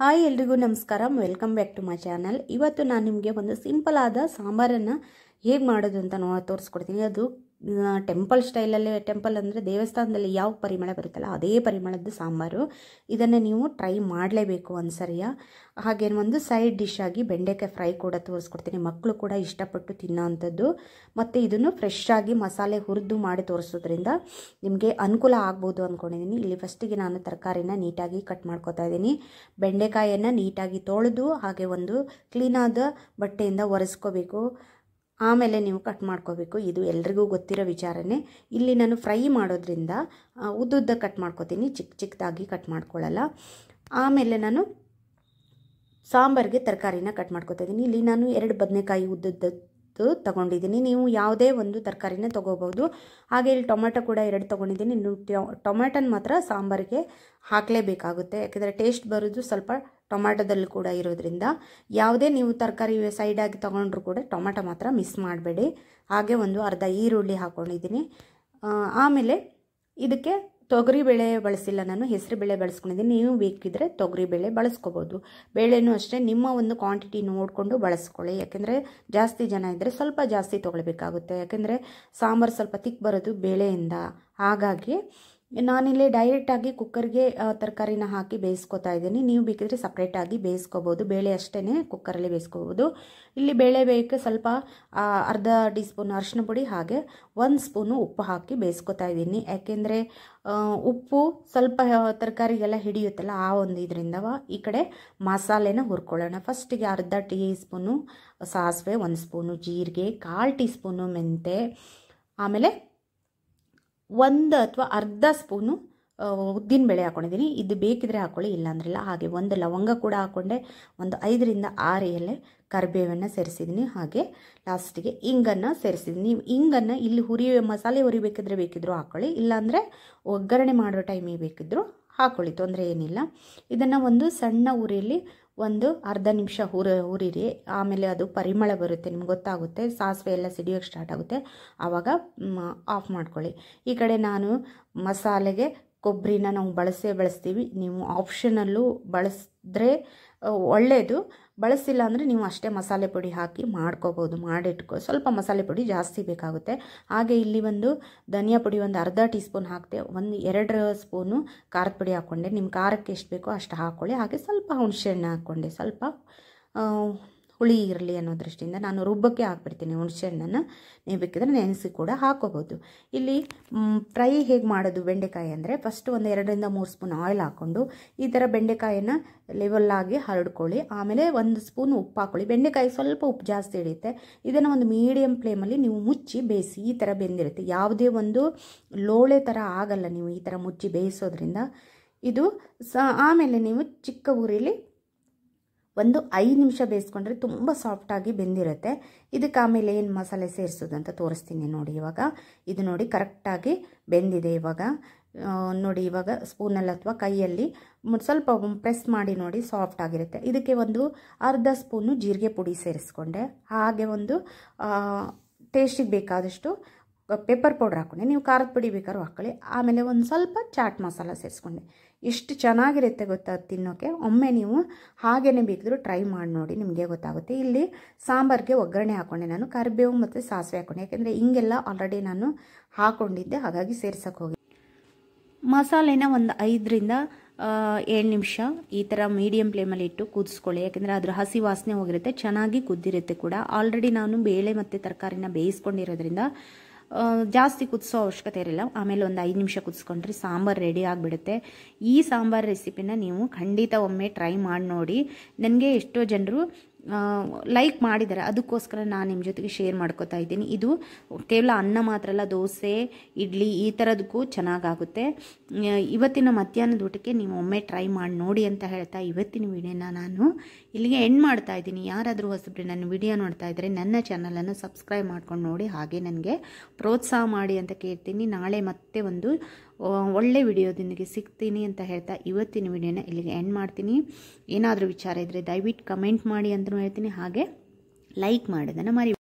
hi ಎಲ್ರಿಗೂ ನಮಸ್ಕಾರ welcome back to my channel ಇವತ್ತು ನಾನು ನಿಮಗೆ ಒಂದು ಸಿಂಪಲ್ ಆದ ಸಾಂಬಾರನ್ನು ಹೇಗೆ ಮಾಡೋದು ಅಂತ ನೋ ತೋರಿಸ್ಕೊಡ್ತೀನಿ ಅದು ಟೆಂಪಲ್ ಸ್ಟೈಲಲ್ಲೇ ಟೆಂಪಲ್ ಅಂದರೆ ದೇವಸ್ಥಾನದಲ್ಲಿ ಯಾವ ಪರಿಮಳ ಬರುತ್ತಲ್ಲ ಅದೇ ಪರಿಮಳದ್ದು ಸಾಂಬಾರು ಇದನ್ನು ನೀವು ಟ್ರೈ ಮಾಡಲೇಬೇಕು ಒಂದು ಸರಿಯ ಹಾಗೆ ಒಂದು ಸೈಡ್ ಡಿಶ್ ಆಗಿ ಬೆಂಡೆಕಾಯಿ ಫ್ರೈ ಕೂಡ ತೋರಿಸ್ಕೊಡ್ತೀನಿ ಮಕ್ಕಳು ಕೂಡ ಇಷ್ಟಪಟ್ಟು ತಿನ್ನೋವಂಥದ್ದು ಮತ್ತು ಇದನ್ನು ಫ್ರೆಶ್ ಆಗಿ ಮಸಾಲೆ ಹುರಿದು ಮಾಡಿ ತೋರಿಸೋದ್ರಿಂದ ನಿಮಗೆ ಅನುಕೂಲ ಆಗ್ಬೋದು ಅಂದ್ಕೊಂಡಿದ್ದೀನಿ ಇಲ್ಲಿ ಫಸ್ಟಿಗೆ ನಾನು ತರಕಾರಿನ ನೀಟಾಗಿ ಕಟ್ ಮಾಡ್ಕೋತಾ ಇದ್ದೀನಿ ಬೆಂಡೆಕಾಯಿಯನ್ನು ನೀಟಾಗಿ ತೊಳೆದು ಹಾಗೆ ಒಂದು ಕ್ಲೀನಾದ ಬಟ್ಟೆಯಿಂದ ಒರೆಸ್ಕೋಬೇಕು ಆಮೇಲೆ ನೀವು ಕಟ್ ಮಾಡ್ಕೋಬೇಕು ಇದು ಎಲ್ರಿಗೂ ಗೊತ್ತಿರೋ ವಿಚಾರನೇ ಇಲ್ಲಿ ನಾನು ಫ್ರೈ ಮಾಡೋದ್ರಿಂದ ಉದ್ದುದ್ದ ಕಟ್ ಮಾಡ್ಕೋತೀನಿ ಚಿಕ್ಕ ಚಿಕ್ಕದಾಗಿ ಕಟ್ ಮಾಡ್ಕೊಳ್ಳಲ್ಲ ಆಮೇಲೆ ನಾನು ಸಾಂಬಾರಿಗೆ ತರಕಾರಿನ ಕಟ್ ಮಾಡ್ಕೋತಿದ್ದೀನಿ ಇಲ್ಲಿ ನಾನು ಎರಡು ಬದನೆಕಾಯಿ ಉದ್ದುದ್ದದ್ದು ತೊಗೊಂಡಿದ್ದೀನಿ ನೀವು ಯಾವುದೇ ಒಂದು ತರಕಾರಿನ ತೊಗೋಬೋದು ಹಾಗೆ ಇಲ್ಲಿ ಟೊಮೆಟೊ ಕೂಡ ಎರಡು ತೊಗೊಂಡಿದ್ದೀನಿ ಇನ್ನು ಟೊಮೆಟೊನ ಮಾತ್ರ ಸಾಂಬಾರಿಗೆ ಹಾಕಲೇಬೇಕಾಗುತ್ತೆ ಯಾಕೆಂದರೆ ಟೇಸ್ಟ್ ಬರೋದು ಸ್ವಲ್ಪ ಟೊಮ್ಯಾಟೋದಲ್ಲಿ ಕೂಡ ಇರೋದ್ರಿಂದ ಯಾವುದೇ ನೀವು ತರಕಾರಿ ಸೈಡಾಗಿ ತೊಗೊಂಡ್ರು ಕೂಡ ಟೊಮ್ಯಾಟೊ ಮಾತ್ರ ಮಿಸ್ ಮಾಡಬೇಡಿ ಹಾಗೆ ಒಂದು ಅರ್ಧ ಈರುಳ್ಳಿ ಹಾಕ್ಕೊಂಡಿದ್ದೀನಿ ಆಮೇಲೆ ಇದಕ್ಕೆ ತೊಗರಿಬೇಳೆ ಬಳಸಿಲ್ಲ ನಾನು ಹೆಸರು ಬೇಳೆ ಬಳಸ್ಕೊಂಡಿದ್ದೀನಿ ನೀವು ಬೇಕಿದ್ದರೆ ತೊಗರಿಬೇಳೆ ಬಳಸ್ಕೋಬೋದು ಬೇಳೆನೂ ಅಷ್ಟೇ ನಿಮ್ಮ ಒಂದು ಕ್ವಾಂಟಿಟಿ ನೋಡಿಕೊಂಡು ಬಳಸ್ಕೊಳ್ಳಿ ಯಾಕೆಂದರೆ ಜಾಸ್ತಿ ಜನ ಇದ್ದರೆ ಸ್ವಲ್ಪ ಜಾಸ್ತಿ ತೊಗೊಳ್ಬೇಕಾಗುತ್ತೆ ಯಾಕೆಂದರೆ ಸಾಂಬಾರು ಸ್ವಲ್ಪ ತಿಕ್ ಬರೋದು ಬೇಳೆಯಿಂದ ಹಾಗಾಗಿ ನಾನಿಲ್ಲಿ ಡೈರೆಕ್ಟಾಗಿ ಕುಕ್ಕರ್ಗೆ ತರಕಾರಿನ ಹಾಕಿ ಬೇಯಿಸ್ಕೊತಾ ಇದ್ದೀನಿ ನೀವು ಬೇಕಿದ್ರೆ ಸಪ್ರೇಟಾಗಿ ಬೇಯಿಸ್ಕೋಬೋದು ಬೇಳೆ ಅಷ್ಟೇ ಕುಕ್ಕರಲ್ಲಿ ಬೇಯಿಸ್ಕೋಬೋದು ಇಲ್ಲಿ ಬೇಳೆ ಬೇಕು ಸ್ವಲ್ಪ ಅರ್ಧ ಟೀ ಸ್ಪೂನ್ ಅರಿಶಿನ ಪುಡಿ ಹಾಗೆ ಒಂದು ಸ್ಪೂನು ಉಪ್ಪು ಹಾಕಿ ಬೇಯಿಸ್ಕೊತಾ ಇದ್ದೀನಿ ಯಾಕೆಂದರೆ ಉಪ್ಪು ಸ್ವಲ್ಪ ತರಕಾರಿಗೆಲ್ಲ ಹಿಡಿಯುತ್ತಲ್ಲ ಆ ಒಂದು ಇದರಿಂದ ಈ ಕಡೆ ಮಸಾಲೆನ ಹುರ್ಕೊಳ್ಳೋಣ ಫಸ್ಟಿಗೆ ಅರ್ಧ ಟೀ ಸ್ಪೂನು ಸಾಸಿವೆ ಒಂದು ಸ್ಪೂನು ಜೀರಿಗೆ ಕಾಲು ಟೀ ಸ್ಪೂನು ಮೆಂತೆ ಆಮೇಲೆ ಒಂದು ಅಥವಾ ಅರ್ಧ ಸ್ಪೂನು ಉದ್ದಿನ ಬೇಳೆ ಹಾಕೊಂಡಿದ್ದೀನಿ ಇದು ಬೇಕಿದ್ರೆ ಹಾಕೊಳ್ಳಿ ಇಲ್ಲಾಂದ್ರೆ ಇಲ್ಲ ಹಾಗೆ ಒಂದು ಲವಂಗ ಕೂಡ ಹಾಕೊಂಡೆ ಒಂದು ಐದರಿಂದ ಆರು ಎಲೆ ಕರಿಬೇವನ್ನು ಸೇರಿಸಿದ್ದೀನಿ ಹಾಗೆ ಲಾಸ್ಟಿಗೆ ಇಂಗನ್ನು ಸೇರಿಸಿದ್ದೀನಿ ನೀವು ಇಂಗನ್ನು ಇಲ್ಲಿ ಹುರಿ ಮಸಾಲೆ ಹುರಿಬೇಕಿದ್ರೆ ಬೇಕಿದ್ದರೂ ಹಾಕೊಳ್ಳಿ ಇಲ್ಲಾಂದರೆ ಒಗ್ಗರಣೆ ಮಾಡೋ ಟೈಮಿಗೆ ಬೇಕಿದ್ದರೂ ಹಾಕ್ಕೊಳ್ಳಿ ತೊಂದರೆ ಏನಿಲ್ಲ ಇದನ್ನು ಒಂದು ಸಣ್ಣ ಉರಿಯಲ್ಲಿ ಒಂದು ಅರ್ಧ ನಿಮಿಷ ಹುರ ಹುರಿರಿ ಆಮೇಲೆ ಅದು ಪರಿಮಳ ಬರುತ್ತೆ ನಿಮ್ಗೆ ಗೊತ್ತಾಗುತ್ತೆ ಸಾಸಿವೆ ಎಲ್ಲ ಸಿಡಿಯೋಕ್ಕೆ ಸ್ಟಾರ್ಟ್ ಆಗುತ್ತೆ ಆವಾಗ ಆಫ್ ಮಾಡ್ಕೊಳ್ಳಿ ಈ ಕಡೆ ನಾನು ಮಸಾಲೆಗೆ ಕೊಬ್ಬರಿನ ನಾವು ಬಳಸೇ ಬಳಸ್ತೀವಿ ನೀವು ಆಪ್ಷನಲ್ಲೂ ಬಳಸಿದ್ರೆ ಒಳ್ಳೆಯದು ಬಳಸಿಲ್ಲ ಅಂದರೆ ನೀವು ಅಷ್ಟೇ ಮಸಾಲೆ ಪುಡಿ ಹಾಕಿ ಮಾಡ್ಕೋಬೋದು ಮಾಡಿಟ್ಕೊ ಸ್ವಲ್ಪ ಮಸಾಲೆ ಪುಡಿ ಜಾಸ್ತಿ ಬೇಕಾಗುತ್ತೆ ಹಾಗೆ ಇಲ್ಲಿ ಒಂದು ಧನಿಯಾ ಪುಡಿ ಒಂದು ಅರ್ಧ ಟೀ ಸ್ಪೂನ್ ಹಾಕಿದೆ ಒಂದು ಎರಡು ಸ್ಪೂನು ಖಾರದ ಪುಡಿ ಹಾಕ್ಕೊಂಡೆ ನಿಮ್ಮ ಖಾರಕ್ಕೆ ಎಷ್ಟು ಬೇಕೋ ಅಷ್ಟು ಹಾಕ್ಕೊಳ್ಳಿ ಹಾಗೆ ಸ್ವಲ್ಪ ಹಣ್ಣು ಹಾಕ್ಕೊಂಡೆ ಸ್ವಲ್ಪ ಹುಳಿ ಇರಲಿ ಅನ್ನೋ ದೃಷ್ಟಿಯಿಂದ ನಾನು ರುಬ್ಬಕ್ಕೆ ಹಾಕ್ಬಿಡ್ತೀನಿ ಹುಣಸೆಹಣ್ಣನ್ನು ನೀವು ಬೇಕಿದ್ರೆ ನೆನೆಸಿ ಕೂಡ ಹಾಕೋಬೋದು ಇಲ್ಲಿ ಫ್ರೈ ಹೇಗೆ ಮಾಡೋದು ಬೆಂಡೆಕಾಯಿ ಅಂದರೆ ಫಸ್ಟ್ ಒಂದು ಎರಡರಿಂದ ಮೂರು ಸ್ಪೂನ್ ಆಯಿಲ್ ಹಾಕ್ಕೊಂಡು ಈ ಥರ ಬೆಂಡೆಕಾಯಿನ ಲೆವೆಲ್ಲಾಗಿ ಹರಡ್ಕೊಳ್ಳಿ ಆಮೇಲೆ ಒಂದು ಸ್ಪೂನ್ ಉಪ್ಪು ಹಾಕೊಳ್ಳಿ ಬೆಂಡೆಕಾಯಿ ಸ್ವಲ್ಪ ಉಪ್ಪು ಜಾಸ್ತಿ ಹಿಡಿಯುತ್ತೆ ಇದನ್ನು ಒಂದು ಮೀಡಿಯಂ ಫ್ಲೇಮಲ್ಲಿ ನೀವು ಮುಚ್ಚಿ ಬೇಯಿಸಿ ಈ ಥರ ಬೆಂದಿರುತ್ತೆ ಯಾವುದೇ ಒಂದು ಲೋಳೆ ಥರ ಆಗಲ್ಲ ನೀವು ಈ ಥರ ಮುಚ್ಚಿ ಬೇಯಿಸೋದ್ರಿಂದ ಇದು ಸ ಆಮೇಲೆ ನೀವು ಚಿಕ್ಕ ಊರಿಲಿ ಒಂದು ಐದು ನಿಮಿಷ ಬೇಯಿಸ್ಕೊಂಡ್ರೆ ತುಂಬ ಸಾಫ್ಟಾಗಿ ಬೆಂದಿರುತ್ತೆ ಇದಕ್ಕೆ ಆಮೇಲೆ ಏನು ಮಸಾಲೆ ಸೇರಿಸೋದಂತ ತೋರಿಸ್ತೀನಿ ನೋಡಿ ಇವಾಗ ಇದು ನೋಡಿ ಕರೆಕ್ಟಾಗಿ ಬೆಂದಿದೆ ಇವಾಗ ನೋಡಿ ಇವಾಗ ಸ್ಪೂನಲ್ಲಿ ಅಥವಾ ಕೈಯಲ್ಲಿ ಸ್ವಲ್ಪ ಪ್ರೆಸ್ ಮಾಡಿ ನೋಡಿ ಸಾಫ್ಟ್ ಆಗಿರುತ್ತೆ ಇದಕ್ಕೆ ಒಂದು ಅರ್ಧ ಸ್ಪೂನು ಜೀರಿಗೆ ಪುಡಿ ಸೇರಿಸ್ಕೊಂಡೆ ಹಾಗೆ ಒಂದು ಟೇಸ್ಟಿಗೆ ಬೇಕಾದಷ್ಟು ಪೇಪರ್ ಪೌಡ್ರ್ ಹಾಕ್ಕೊಂಡೆ ನೀವು ಖಾರದ ಪುಡಿ ಬೇಕಾದ್ರೂ ಹಾಕ್ಕೊಳ್ಳಿ ಆಮೇಲೆ ಒಂದು ಸ್ವಲ್ಪ ಚಾಟ್ ಮಸಾಲ ಸೇರಿಸ್ಕೊಂಡೆ ಎಷ್ಟು ಚೆನ್ನಾಗಿರುತ್ತೆ ಗೊತ್ತಾ ತಿನ್ನೋಕ್ಕೆ ಒಮ್ಮೆ ನೀವು ಹಾಗೇ ಬೇಕಿದ್ರೂ ಟ್ರೈ ಮಾಡಿ ನೋಡಿ ನಿಮಗೆ ಗೊತ್ತಾಗುತ್ತೆ ಇಲ್ಲಿ ಸಾಂಬಾರಿಗೆ ಒಗ್ಗರಣೆ ಹಾಕ್ಕೊಂಡೆ ನಾನು ಕರಿಬೇವು ಮತ್ತು ಸಾಸಿವೆ ಹಾಕ್ಕೊಂಡೆ ಯಾಕೆಂದರೆ ಹಿಂಗೆಲ್ಲ ಆಲ್ರೆಡಿ ನಾನು ಹಾಕ್ಕೊಂಡಿದ್ದೆ ಹಾಗಾಗಿ ಸೇರ್ಸೋಕೆ ಹೋಗಿ ಮಸಾಲೆನ ಒಂದು ಐದರಿಂದ ಏಳು ನಿಮಿಷ ಈ ಥರ ಮೀಡಿಯಂ ಫ್ಲೇಮಲ್ಲಿ ಇಟ್ಟು ಕುದಿಸ್ಕೊಳ್ಳಿ ಯಾಕೆಂದರೆ ಅದರ ಹಸಿ ವಾಸನೆ ಹೋಗಿರುತ್ತೆ ಚೆನ್ನಾಗಿ ಕುದ್ದಿರುತ್ತೆ ಕೂಡ ಆಲ್ರೆಡಿ ನಾನು ಬೇಳೆ ಮತ್ತು ತರಕಾರಿನ ಬೇಯಿಸ್ಕೊಂಡಿರೋದ್ರಿಂದ ಜಾಸ್ತಿ ಕುದಿಸೋ ಅವಶ್ಯಕತೆ ಇರಲಿಲ್ಲ ಆಮೇಲೆ ಒಂದು ಐದು ನಿಮಿಷ ಕುದಿಸ್ಕೊಂಡ್ರೆ ಸಾಂಬಾರು ರೆಡಿ ಆಗಿಬಿಡುತ್ತೆ ಈ ಸಾಂಬಾರು ರೆಸಿಪಿನ ನೀವು ಖಂಡಿತ ಒಮ್ಮೆ ಟ್ರೈ ಮಾಡಿ ನೋಡಿ ನನಗೆ ಎಷ್ಟೋ ಜನರು ಲೈಕ್ ಮಾಡಿದ್ದಾರೆ ಅದಕ್ಕೋಸ್ಕರ ನಾನು ನಿಮ್ಮ ಜೊತೆಗೆ ಶೇರ್ ಮಾಡ್ಕೋತಾ ಇದ್ದೀನಿ ಇದು ಕೇವಲ ಅನ್ನ ಮಾತ್ರ ಅಲ್ಲ ದೋಸೆ ಇಡ್ಲಿ ಈ ಥರದಕ್ಕೂ ಚೆನ್ನಾಗಾಗುತ್ತೆ ಇವತ್ತಿನ ಮಧ್ಯಾಹ್ನದ ಊಟಕ್ಕೆ ನೀವು ಒಮ್ಮೆ ಟ್ರೈ ಮಾಡಿ ನೋಡಿ ಅಂತ ಹೇಳ್ತಾ ಇವತ್ತಿನ ವಿಡಿಯೋನ ನಾನು ಇಲ್ಲಿಗೆ ಎಂಡ್ ಮಾಡ್ತಾ ಇದ್ದೀನಿ ಯಾರಾದರೂ ಹೊಸಬ್ರಿ ನನ್ನ ವಿಡಿಯೋ ನೋಡ್ತಾ ಇದ್ದರೆ ನನ್ನ ಚಾನಲನ್ನು ಸಬ್ಸ್ಕ್ರೈಬ್ ಮಾಡ್ಕೊಂಡು ನೋಡಿ ಹಾಗೆ ನನಗೆ ಪ್ರೋತ್ಸಾಹ ಮಾಡಿ ಅಂತ ಕೇಳ್ತೀನಿ ನಾಳೆ ಮತ್ತೆ ಒಂದು ಒಳ್ಳೆ ವಿಡಿಯೋ ನಿಮಗೆ ಸಿಗ್ತೀನಿ ಅಂತ ಹೇಳ್ತಾ ಇವತ್ತಿನ ವಿಡಿಯೋನ ಇಲ್ಲಿಗೆ ಎಂಡ್ ಮಾಡ್ತೀನಿ ಏನಾದರೂ ವಿಚಾರ ಇದ್ದರೆ ದಯವಿಟ್ಟು ಕಮೆಂಟ್ ಮಾಡಿ ಅಂತಲೂ ಹೇಳ್ತೀನಿ ಹಾಗೆ ಲೈಕ್ ಮಾಡೋದನ್ನು ಮರಿ